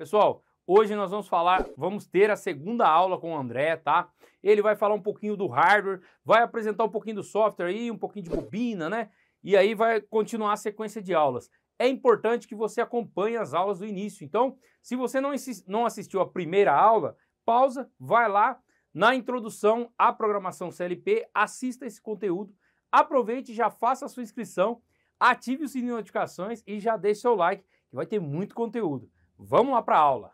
Pessoal, hoje nós vamos falar, vamos ter a segunda aula com o André, tá? Ele vai falar um pouquinho do hardware, vai apresentar um pouquinho do software aí, um pouquinho de bobina, né? E aí vai continuar a sequência de aulas. É importante que você acompanhe as aulas do início. Então, se você não, não assistiu a primeira aula, pausa, vai lá na introdução à programação CLP, assista esse conteúdo, aproveite, já faça a sua inscrição, ative o sininho de notificações e já deixe seu like, que vai ter muito conteúdo. Vamos lá para a aula!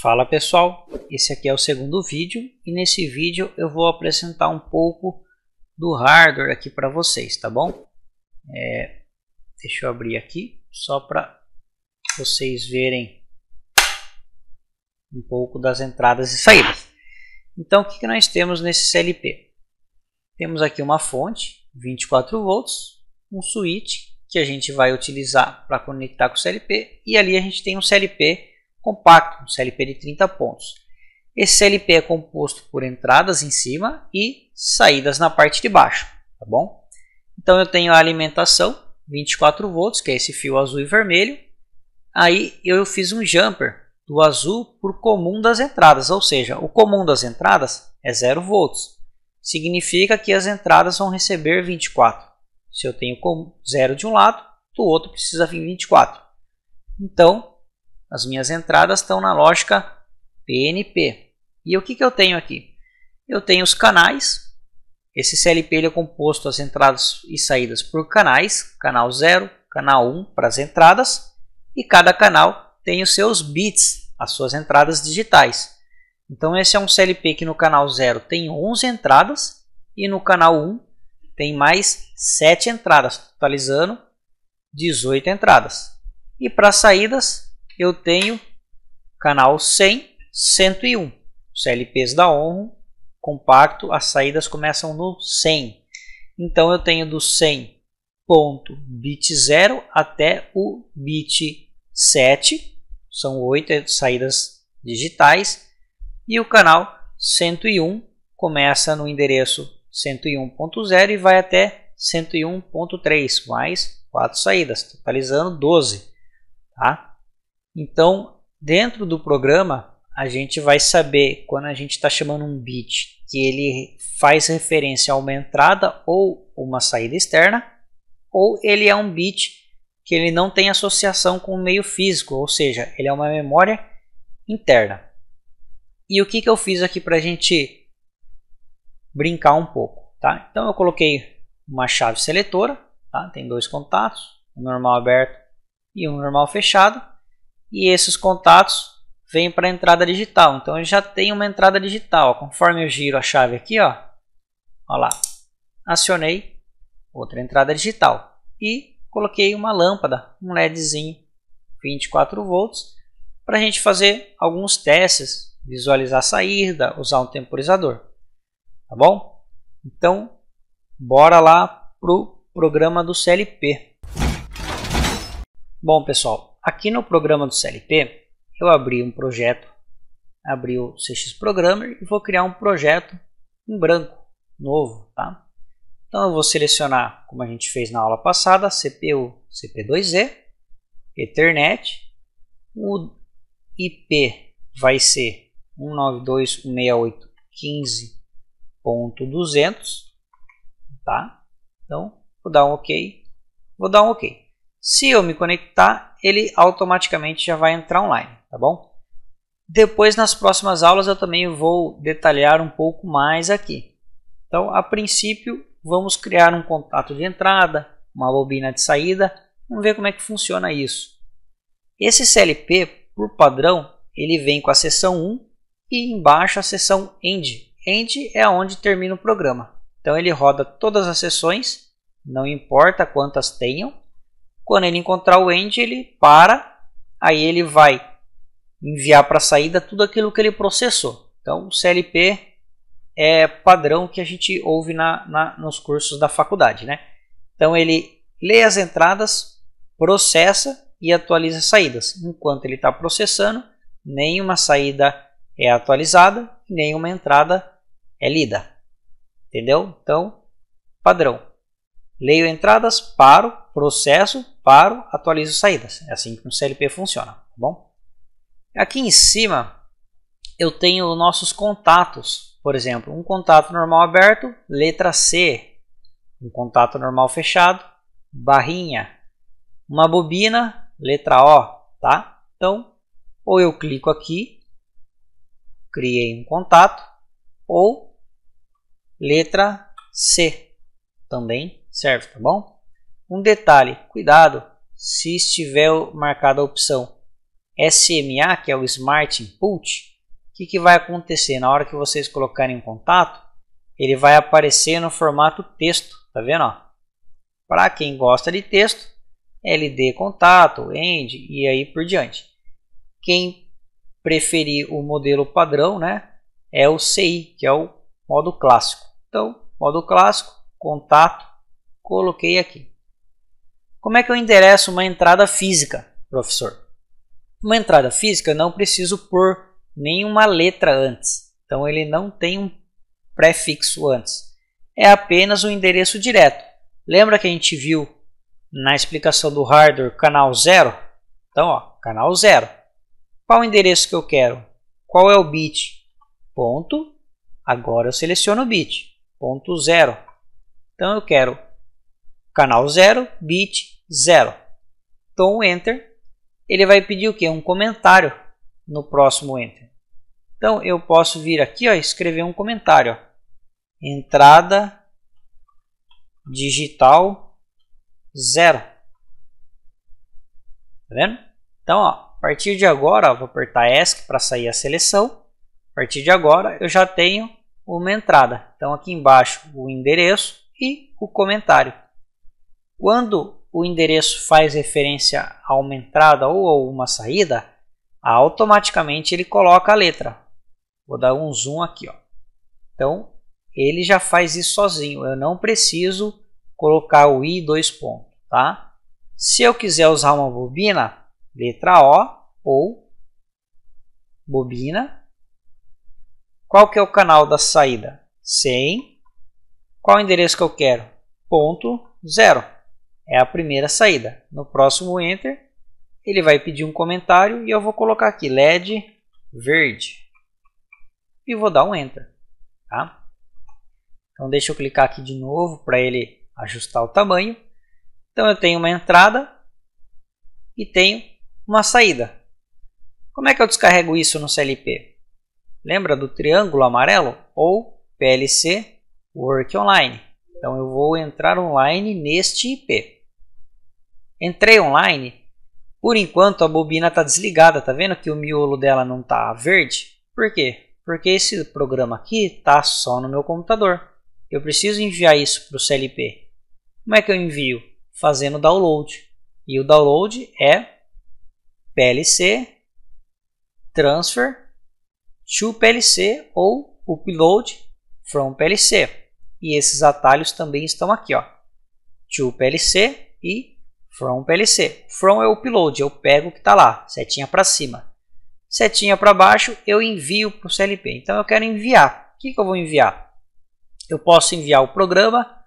Fala pessoal, esse aqui é o segundo vídeo e nesse vídeo eu vou apresentar um pouco do hardware aqui para vocês, tá bom? É, deixa eu abrir aqui só para vocês verem um pouco das entradas e saídas. Então o que, que nós temos nesse CLP? Temos aqui uma fonte 24 volts, um switch que a gente vai utilizar para conectar com o CLP e ali a gente tem um CLP compacto, um CLP de 30 pontos. Esse CLP é composto por entradas em cima e saídas na parte de baixo, tá bom? Então eu tenho a alimentação 24 volts, que é esse fio azul e vermelho. Aí eu fiz um jumper do azul por comum das entradas, ou seja, o comum das entradas é 0 volts. Significa que as entradas vão receber 24. Se eu tenho 0 de um lado, do outro precisa vir 24. Então, as minhas entradas estão na lógica PNP. E o que, que eu tenho aqui? Eu tenho os canais. Esse CLP ele é composto as entradas e saídas por canais. Canal 0, canal 1 para as entradas. E cada canal tem os seus bits, as suas entradas digitais. Então esse é um CLP que no canal 0 tem 11 entradas e no canal 1 tem mais 7 entradas, totalizando 18 entradas. E para saídas, eu tenho canal 100, 101. Os LPs da ONU, compacto, as saídas começam no 100. Então eu tenho do 100 ponto bit 0 até o bit 7, são 8 saídas digitais, e o canal 101 começa no endereço 101.0 e vai até 101.3, mais 4 saídas, totalizando 12. Tá? Então, dentro do programa, a gente vai saber quando a gente está chamando um bit que ele faz referência a uma entrada ou uma saída externa, ou ele é um bit que ele não tem associação com o meio físico, ou seja, ele é uma memória interna. E o que, que eu fiz aqui para a gente brincar um pouco, tá? Então eu coloquei uma chave seletora, tá? Tem dois contatos, um normal aberto e um normal fechado, e esses contatos vêm para a entrada digital. Então eu já tenho uma entrada digital, ó. conforme eu giro a chave aqui, ó, ó lá, acionei outra entrada digital e coloquei uma lâmpada, um LEDzinho 24 volts para a gente fazer alguns testes, visualizar a saída, usar um temporizador tá bom? Então, bora lá pro programa do CLP. Bom, pessoal, aqui no programa do CLP, eu abri um projeto, abri o CX Programmer e vou criar um projeto em branco, novo, tá? Então eu vou selecionar, como a gente fez na aula passada, CPU CP2E, Ethernet, o IP vai ser 192.168.15 200, tá? Então, vou dar um OK, vou dar um OK. Se eu me conectar, ele automaticamente já vai entrar online, tá bom? Depois, nas próximas aulas, eu também vou detalhar um pouco mais aqui. Então, a princípio, vamos criar um contato de entrada, uma bobina de saída, vamos ver como é que funciona isso. Esse CLP, por padrão, ele vem com a seção 1 e embaixo a seção End, End é onde termina o programa. Então ele roda todas as sessões, não importa quantas tenham. Quando ele encontrar o end, ele para, aí ele vai enviar para a saída tudo aquilo que ele processou. Então o CLP é padrão que a gente ouve na, na nos cursos da faculdade. Né? Então ele lê as entradas, processa e atualiza as saídas. Enquanto ele está processando, nenhuma saída é atualizada, nenhuma entrada é lida. Entendeu? Então, padrão. Leio entradas, paro, processo, paro, atualizo saídas. É assim que um CLP funciona, tá bom? Aqui em cima, eu tenho nossos contatos. Por exemplo, um contato normal aberto, letra C. Um contato normal fechado, barrinha. Uma bobina, letra O, tá? Então, ou eu clico aqui, criei um contato, ou Letra C também, certo? Tá bom? Um detalhe, cuidado se estiver marcada a opção SMA, que é o Smart Input, o que, que vai acontecer? Na hora que vocês colocarem em contato, ele vai aparecer no formato texto, tá vendo? Para quem gosta de texto, LD contato, end e aí por diante. Quem preferir o modelo padrão, né, é o CI, que é o modo clássico. Então, modo clássico, contato, coloquei aqui. Como é que eu endereço uma entrada física, professor? Uma entrada física eu não preciso pôr nenhuma letra antes. Então, ele não tem um prefixo antes. É apenas o um endereço direto. Lembra que a gente viu na explicação do hardware canal 0? Então, ó, canal 0. Qual o endereço que eu quero? Qual é o bit? Ponto. Agora eu seleciono o bit ponto zero. Então eu quero canal 0, bit 0. Então o enter, ele vai pedir o que? Um comentário no próximo enter. Então eu posso vir aqui, ó, escrever um comentário. Ó. Entrada digital 0. Tá vendo? Então, ó, a partir de agora, ó, vou apertar ESC para sair a seleção. A partir de agora, eu já tenho uma entrada. Então aqui embaixo o endereço e o comentário. Quando o endereço faz referência a uma entrada ou a uma saída, automaticamente ele coloca a letra. Vou dar um zoom aqui. Ó. Então ele já faz isso sozinho. Eu não preciso colocar o i dois pontos. Tá? Se eu quiser usar uma bobina, letra O ou bobina qual que é o canal da saída? 100. Qual endereço que eu quero? Ponto 0. É a primeira saída. No próximo Enter, ele vai pedir um comentário e eu vou colocar aqui LED verde. E vou dar um Enter. Tá? Então deixa eu clicar aqui de novo para ele ajustar o tamanho. Então eu tenho uma entrada e tenho uma saída. Como é que eu descarrego isso no CLP? Lembra do triângulo amarelo? Ou PLC Work Online. Então eu vou entrar online neste IP. Entrei online. Por enquanto a bobina está desligada. Tá vendo que o miolo dela não está verde? Por quê? Porque esse programa aqui está só no meu computador. Eu preciso enviar isso para o CLP. Como é que eu envio? Fazendo download. E o download é PLC transfer to PLC ou upload from PLC. E esses atalhos também estão aqui, ó. To PLC e from PLC. From é upload, eu pego o que está lá, setinha para cima. Setinha para baixo, eu envio para o CLP. Então eu quero enviar. O que, que eu vou enviar? Eu posso enviar o programa,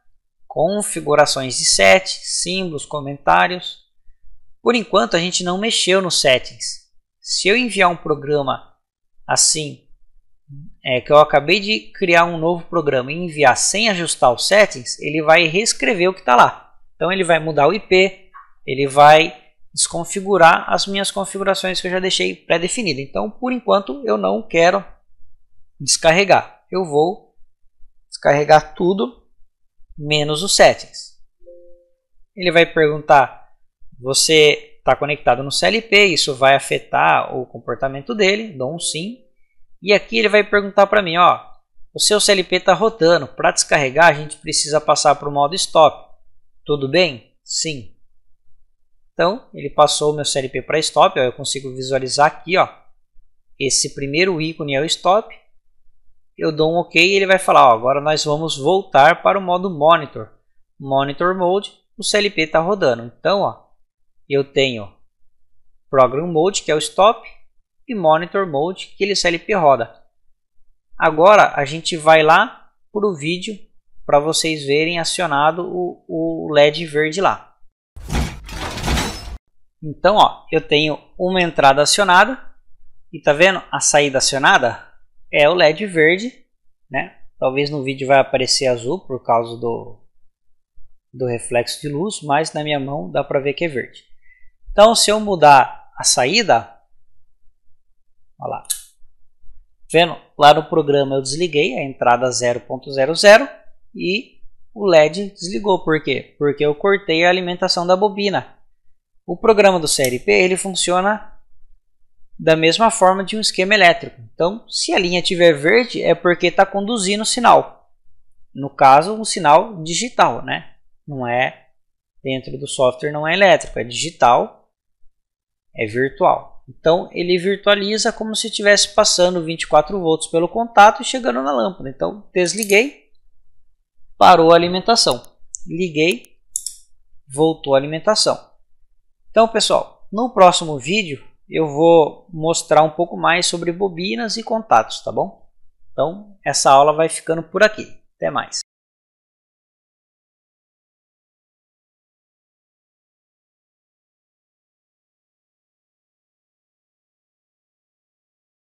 configurações de set, símbolos, comentários. Por enquanto a gente não mexeu nos settings. Se eu enviar um programa assim é, que eu acabei de criar um novo programa e enviar sem ajustar os settings, ele vai reescrever o que está lá. Então ele vai mudar o IP, ele vai desconfigurar as minhas configurações que eu já deixei pré-definida. Então, por enquanto, eu não quero descarregar. Eu vou descarregar tudo, menos os settings. Ele vai perguntar, você está conectado no CLP, isso vai afetar o comportamento dele, dou um sim. E aqui ele vai perguntar para mim, ó, o seu CLP está rodando, para descarregar a gente precisa passar para o modo stop. Tudo bem? Sim. Então, ele passou o meu CLP para stop, ó, eu consigo visualizar aqui, ó, esse primeiro ícone é o stop. Eu dou um OK e ele vai falar, ó, agora nós vamos voltar para o modo monitor. Monitor mode, o CLP está rodando. Então, ó, eu tenho Program Mode, que é o Stop, e Monitor Mode, que ele CLP roda. Agora a gente vai lá para o vídeo para vocês verem acionado o, o LED verde lá. Então, ó, eu tenho uma entrada acionada e tá vendo a saída acionada é o LED verde, né? Talvez no vídeo vai aparecer azul por causa do do reflexo de luz, mas na minha mão dá para ver que é verde. Então, se eu mudar a saída, olha lá, vendo? Lá no programa eu desliguei a entrada 0.00 e o LED desligou. Por quê? Porque eu cortei a alimentação da bobina. O programa do CRP ele funciona da mesma forma de um esquema elétrico. Então, se a linha tiver verde, é porque está conduzindo o sinal. No caso, um sinal digital, né? Não é dentro do software, não é elétrico, é digital é virtual. Então ele virtualiza como se estivesse passando 24 volts pelo contato e chegando na lâmpada. Então desliguei, parou a alimentação. Liguei, voltou a alimentação. Então pessoal, no próximo vídeo eu vou mostrar um pouco mais sobre bobinas e contatos, tá bom? Então essa aula vai ficando por aqui. Até mais.